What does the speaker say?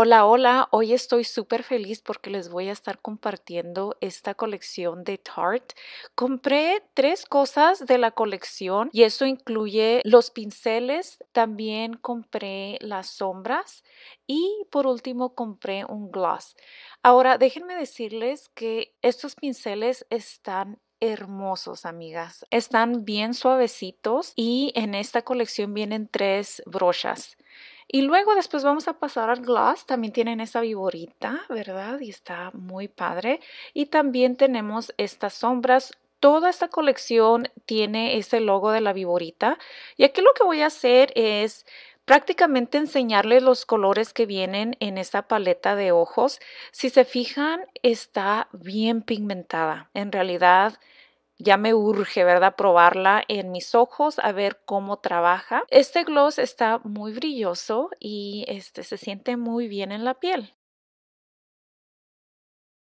Hola, hola, hoy estoy súper feliz porque les voy a estar compartiendo esta colección de Tarte. Compré tres cosas de la colección y eso incluye los pinceles, también compré las sombras y por último compré un gloss. Ahora déjenme decirles que estos pinceles están hermosos, amigas. Están bien suavecitos y en esta colección vienen tres brochas. Y luego después vamos a pasar al Glass. También tienen esa viborita, ¿verdad? Y está muy padre. Y también tenemos estas sombras toda esta colección tiene ese logo de la viborita. Y aquí lo que voy a hacer es prácticamente enseñarles los colores que vienen en esta paleta de ojos. Si se fijan, está bien pigmentada. En realidad, ya me urge, ¿verdad? Probarla en mis ojos a ver cómo trabaja. Este gloss está muy brilloso y este, se siente muy bien en la piel.